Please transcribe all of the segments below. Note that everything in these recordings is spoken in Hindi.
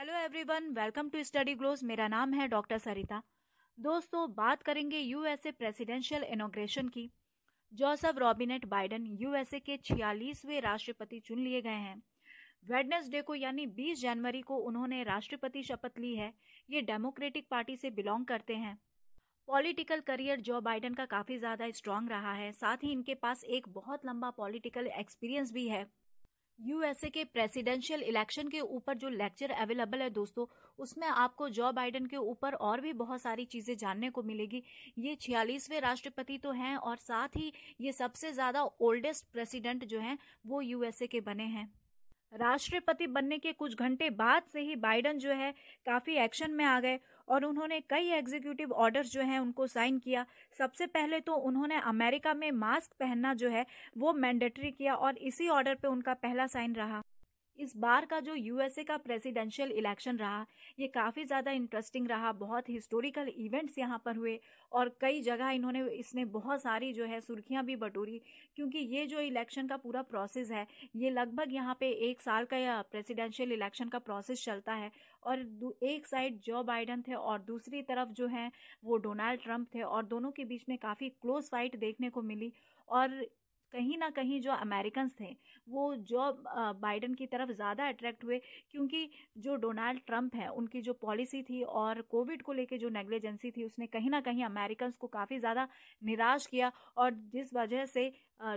hello everyone welcome to study glows मेरा नाम है डॉक्टर सरिता दोस्तों बात करेंगे यूएसए प्रेसिडेंशियल इनोग्रेशन की जोसफ रॉबिनेट बाइडन यूएसए के छियालीसवें राष्ट्रपति चुन लिए गए हैं वेडनेसडे को यानी 20 जनवरी को उन्होंने राष्ट्रपति शपथ ली है ये डेमोक्रेटिक पार्टी से बिलोंग करते हैं पॉलिटिकल करियर जो बाइडन का काफ़ी ज़्यादा स्ट्रांग रहा है साथ ही इनके पास एक बहुत लंबा पॉलिटिकल एक्सपीरियंस भी है यूएसए के प्रेसिडेंशियल इलेक्शन के ऊपर जो लेक्चर अवेलेबल है दोस्तों उसमें आपको जो बाइडेन के ऊपर और भी बहुत सारी चीजें जानने को मिलेगी ये छियालीसवें राष्ट्रपति तो हैं और साथ ही ये सबसे ज्यादा ओल्डेस्ट प्रेसिडेंट जो हैं वो यूएसए के बने हैं राष्ट्रपति बनने के कुछ घंटे बाद से ही बाइडन जो है काफ़ी एक्शन में आ गए और उन्होंने कई एग्जीक्यूटिव ऑर्डर जो हैं उनको साइन किया सबसे पहले तो उन्होंने अमेरिका में मास्क पहनना जो है वो मैंडेटरी किया और इसी ऑर्डर पे उनका पहला साइन रहा इस बार का जो यूएसए का प्रेसिडेंशियल इलेक्शन रहा ये काफ़ी ज़्यादा इंटरेस्टिंग रहा बहुत हिस्टोरिकल इवेंट्स यहाँ पर हुए और कई जगह इन्होंने इसने बहुत सारी जो है सुर्खियाँ भी बटोरी क्योंकि ये जो इलेक्शन का पूरा प्रोसेस है ये लगभग यहाँ पे एक साल का या प्रेसिडेंशियल इलेक्शन का प्रोसेस चलता है और एक साइड जो बाइडन थे और दूसरी तरफ जो है वो डोनाल्ड ट्रंप थे और दोनों के बीच में काफ़ी क्लोज फाइट देखने को मिली और कहीं ना कहीं जो अमेरिकन थे वो जो बाइडन की तरफ ज़्यादा अट्रैक्ट हुए क्योंकि जो डोनाल्ड ट्रंप है उनकी जो पॉलिसी थी और कोविड को लेके जो नेग्लिजेंसी थी उसने कहीं ना कहीं अमेरिकन को काफ़ी ज़्यादा निराश किया और जिस वजह से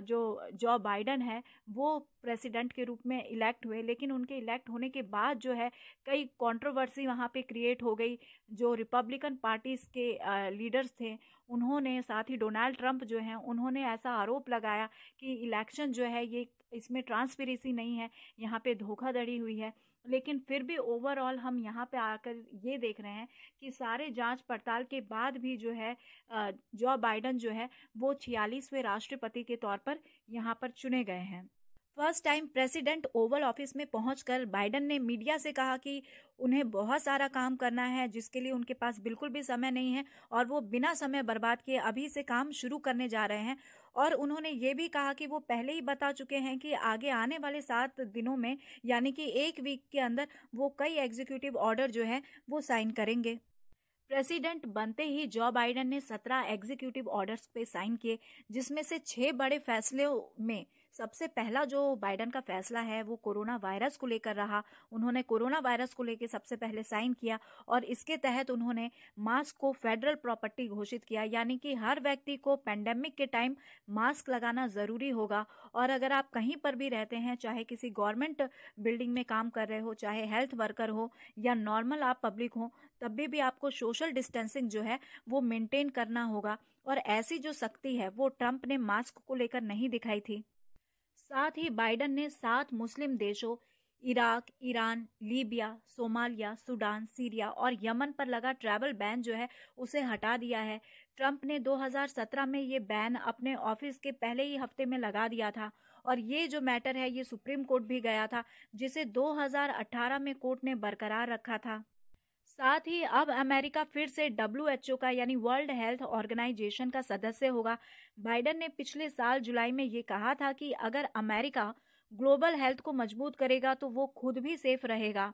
जो जो बाइडन है वो प्रेसिडेंट के रूप में इलेक्ट हुए लेकिन उनके इलेक्ट होने के बाद जो है कई कंट्रोवर्सी वहाँ पे क्रिएट हो गई जो रिपब्लिकन पार्टीज़ के लीडर्स थे उन्होंने साथ ही डोनाल्ड ट्रंप जो हैं उन्होंने ऐसा आरोप लगाया कि इलेक्शन जो है ये इसमें ट्रांसपेरेंसी नहीं है यहाँ पे धोखाधड़ी हुई है लेकिन फिर भी ओवरऑल हम यहाँ पे आकर ये देख रहे हैं कि सारे जांच पड़ताल के बाद भी जो है जो बाइडन जो है वो छियालीसवें राष्ट्रपति के तौर पर यहाँ पर चुने गए हैं first time president oval office में पहुंचकर बाइडन ने मीडिया से कहा कि उन्हें बहुत सारा काम करना है जिसके लिए उनके पास बिल्कुल भी समय नहीं है और वो बिना समय बर्बाद किए अभी से काम शुरू करने जा रहे हैं और उन्होंने ये भी कहा कि वो पहले ही बता चुके हैं कि आगे आने वाले सात दिनों में यानी कि एक वीक के अंदर वो कई एग्जीक्यूटिव ऑर्डर जो है वो साइन करेंगे प्रेसिडेंट बनते ही जो बाइडन ने सत्रह एग्जीक्यूटिव ऑर्डर्स पे साइन किए जिसमें से छह बड़े फैसलों में सबसे पहला जो बाइडन का फैसला है वो कोरोना वायरस को लेकर रहा उन्होंने कोरोना वायरस को लेकर सबसे पहले साइन किया और इसके तहत उन्होंने मास्क को फेडरल प्रॉपर्टी घोषित किया यानी कि हर व्यक्ति को पैंडेमिक के टाइम मास्क लगाना जरूरी होगा और अगर आप कहीं पर भी रहते हैं चाहे किसी गवर्नमेंट बिल्डिंग में काम कर रहे हो चाहे हेल्थ वर्कर हो या नॉर्मल आप पब्लिक हो तब भी, भी आपको सोशल डिस्टेंसिंग जो है वो मेंटेन करना होगा और ऐसी जो शक्ति है वो ट्रंप ने मास्क को लेकर नहीं दिखाई थी साथ ही बाइडन ने सात मुस्लिम देशों Iraq Iran Libya Somalia Sudan Syria और यमन पर लगा ट्रैवल बैन जो है उसे हटा दिया है ट्रंप ने 2017 में ये बैन अपने ऑफिस के पहले ही हफ्ते में लगा दिया था और ये जो मैटर है ये सुप्रीम कोर्ट भी गया था जिसे 2018 में कोर्ट ने बरकरार रखा था साथ ही अब अमेरिका फिर से डब्ल्यू का यानी वर्ल्ड हेल्थ ऑर्गेनाइजेशन का सदस्य होगा बाइडन ने पिछले साल जुलाई में ये कहा था कि अगर अमेरिका ग्लोबल हेल्थ को मजबूत करेगा तो वो खुद भी सेफ रहेगा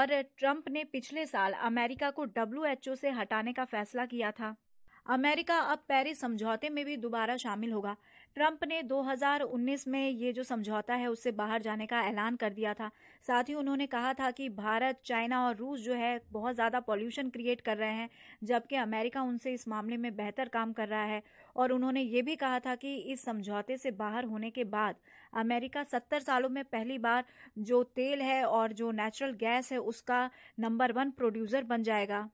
और ट्रंप ने पिछले साल अमेरिका को डब्ल्यू से हटाने का फैसला किया था अमेरिका अब पेरिस समझौते में भी दोबारा शामिल होगा ट्रंप ने 2019 में ये जो समझौता है उससे बाहर जाने का ऐलान कर दिया था साथ ही उन्होंने कहा था कि भारत चाइना और रूस जो है बहुत ज़्यादा पॉल्यूशन क्रिएट कर रहे हैं जबकि अमेरिका उनसे इस मामले में बेहतर काम कर रहा है और उन्होंने ये भी कहा था कि इस समझौते से बाहर होने के बाद अमेरिका सत्तर सालों में पहली बार जो तेल है और जो नेचुरल गैस है उसका नंबर वन प्रोड्यूसर बन जाएगा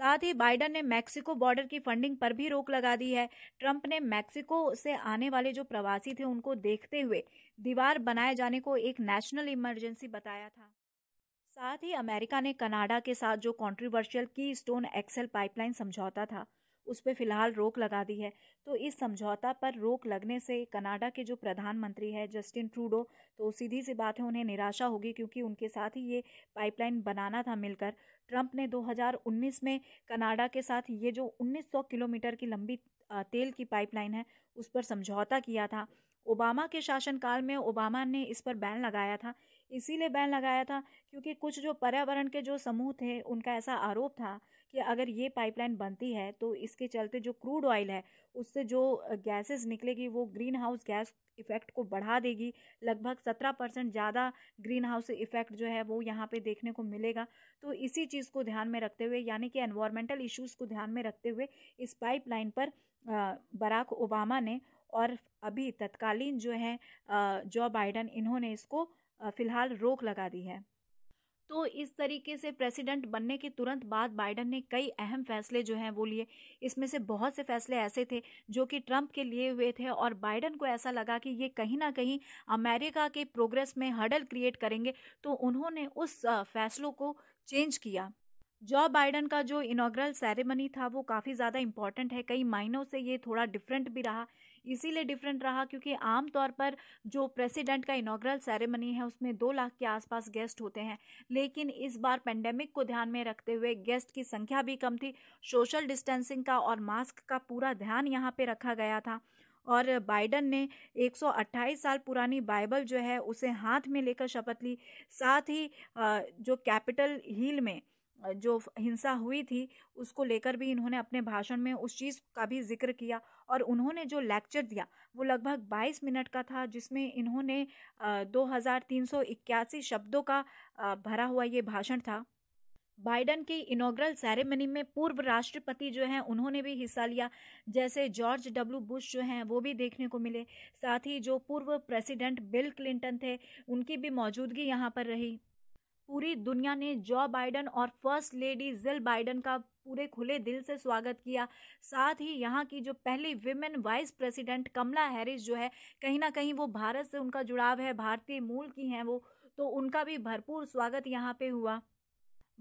साथ ही बाइडन ने मैक्सिको बॉर्डर की फंडिंग पर भी रोक लगा दी है ट्रंप ने मैक्सिको से आने वाले जो प्रवासी थे उनको देखते हुए दीवार बनाए जाने को एक नेशनल इमरजेंसी बताया था साथ ही अमेरिका ने कनाडा के साथ जो कॉन्ट्रोवर्शियल की स्टोन एक्सेल पाइपलाइन समझौता था उस पर फिलहाल रोक लगा दी है तो इस समझौता पर रोक लगने से कनाडा के जो प्रधानमंत्री है जस्टिन ट्रूडो तो सीधी सी बात है उन्हें निराशा होगी क्योंकि उनके साथ ही ये पाइपलाइन बनाना था मिलकर ट्रंप ने 2019 में कनाडा के साथ ये जो 1900 किलोमीटर की लंबी तेल की पाइपलाइन है उस पर समझौता किया था ओबामा के शासनकाल में ओबामा ने इस पर बैन लगाया था इसीलिए बैन लगाया था क्योंकि कुछ जो पर्यावरण के जो समूह थे उनका ऐसा आरोप था कि अगर ये पाइपलाइन बनती है तो इसके चलते जो क्रूड ऑयल है उससे जो गैसेस निकलेगी वो ग्रीन हाउस गैस इफ़ेक्ट को बढ़ा देगी लगभग सत्रह परसेंट ज़्यादा ग्रीन हाउस इफ़ेक्ट जो है वो यहाँ पे देखने को मिलेगा तो इसी चीज़ को ध्यान में रखते हुए यानी कि एनवायरमेंटल इश्यूज़ को ध्यान में रखते हुए इस पाइपलाइन पर बराक ओबामा ने और अभी तत्कालीन जो है जो बाइडन इन्होंने इसको फ़िलहाल रोक लगा दी है तो इस तरीके से प्रेसिडेंट बनने के तुरंत बाद बाइडन ने कई अहम फैसले जो हैं वो लिए इसमें से बहुत से फैसले ऐसे थे जो कि ट्रंप के लिए हुए थे और बाइडन को ऐसा लगा कि ये कहीं ना कहीं अमेरिका के प्रोग्रेस में हडल क्रिएट करेंगे तो उन्होंने उस फैसलों को चेंज किया जॉ बाइडन का जो इनाग्रल सेरेमनी था वो काफ़ी ज़्यादा इम्पॉर्टेंट है कई मायनों से ये थोड़ा डिफरेंट भी रहा इसीलिए डिफरेंट रहा क्योंकि आम तौर पर जो प्रेसिडेंट का इनाग्रल सेरेमनी है उसमें दो लाख के आसपास गेस्ट होते हैं लेकिन इस बार पेंडेमिक को ध्यान में रखते हुए गेस्ट की संख्या भी कम थी सोशल डिस्टेंसिंग का और मास्क का पूरा ध्यान यहाँ पर रखा गया था और बाइडन ने 128 साल पुरानी बाइबल जो है उसे हाथ में लेकर शपथ ली साथ ही जो कैपिटल हिल में जो हिंसा हुई थी उसको लेकर भी इन्होंने अपने भाषण में उस चीज़ का भी जिक्र किया और उन्होंने जो लेक्चर दिया वो लगभग 22 मिनट का था जिसमें इन्होंने दो शब्दों का भरा हुआ ये भाषण था बाइडन की इनोग्रल सेरेमनी में पूर्व राष्ट्रपति जो हैं उन्होंने भी हिस्सा लिया जैसे जॉर्ज डब्ल्यू बुश जो हैं वो भी देखने को मिले साथ ही जो पूर्व प्रेसिडेंट बिल क्लिंटन थे उनकी भी मौजूदगी यहाँ पर रही पूरी दुनिया ने जॉ बाइडन और फर्स्ट लेडी जिल बाइडन का पूरे खुले दिल से स्वागत किया साथ ही यहाँ की जो पहली women vice president Kamala Harris जो है कहीं ना कहीं वो भारत से उनका जुड़ाव है भारतीय मूल की हैं वो तो उनका भी भरपूर स्वागत यहाँ पे हुआ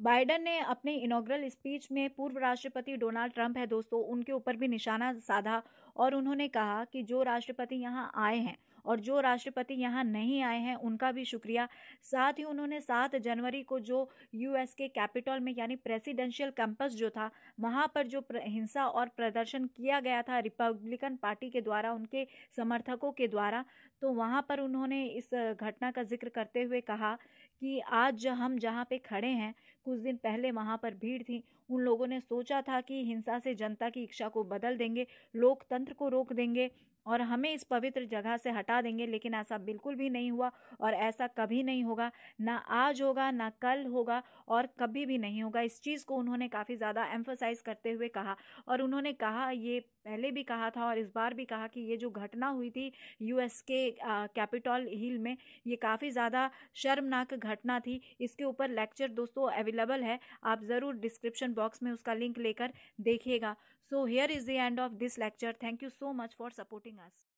बाइडन ने अपने इनोग्रल स्पीच में पूर्व राष्ट्रपति डोनाल्ड ट्रंप है दोस्तों उनके ऊपर भी निशाना साधा और उन्होंने कहा कि जो राष्ट्रपति यहाँ आए हैं और जो राष्ट्रपति यहाँ नहीं आए हैं उनका भी शुक्रिया साथ ही उन्होंने सात जनवरी को जो यूएस के कैपिटल में यानी प्रेसिडेंशियल कैंपस जो था वहाँ पर जो हिंसा और प्रदर्शन किया गया था रिपब्लिकन पार्टी के द्वारा उनके समर्थकों के द्वारा तो वहाँ पर उन्होंने इस घटना का जिक्र करते हुए कहा कि आज हम जहाँ पे खड़े हैं कुछ दिन पहले वहाँ पर भीड़ थी उन लोगों ने सोचा था कि हिंसा से जनता की इच्छा को बदल देंगे लोकतंत्र को रोक देंगे और हमें इस पवित्र जगह से हटा देंगे लेकिन ऐसा बिल्कुल भी नहीं हुआ और ऐसा कभी नहीं होगा ना आज होगा ना कल होगा और कभी भी नहीं होगा इस चीज़ को उन्होंने काफ़ी ज़्यादा एम्फोसाइज करते हुए कहा और उन्होंने कहा ये पहले भी कहा था और इस बार भी कहा कि ये जो घटना हुई थी यूएस के कैपिटल हिल में ये काफ़ी ज़्यादा शर्मनाक घटना थी इसके ऊपर लेक्चर दोस्तों अवेलेबल है आप ज़रूर डिस्क्रिप्शन बॉक्स में उसका लिंक लेकर देखिएगा so here is the end of this lecture thank you so much for supporting us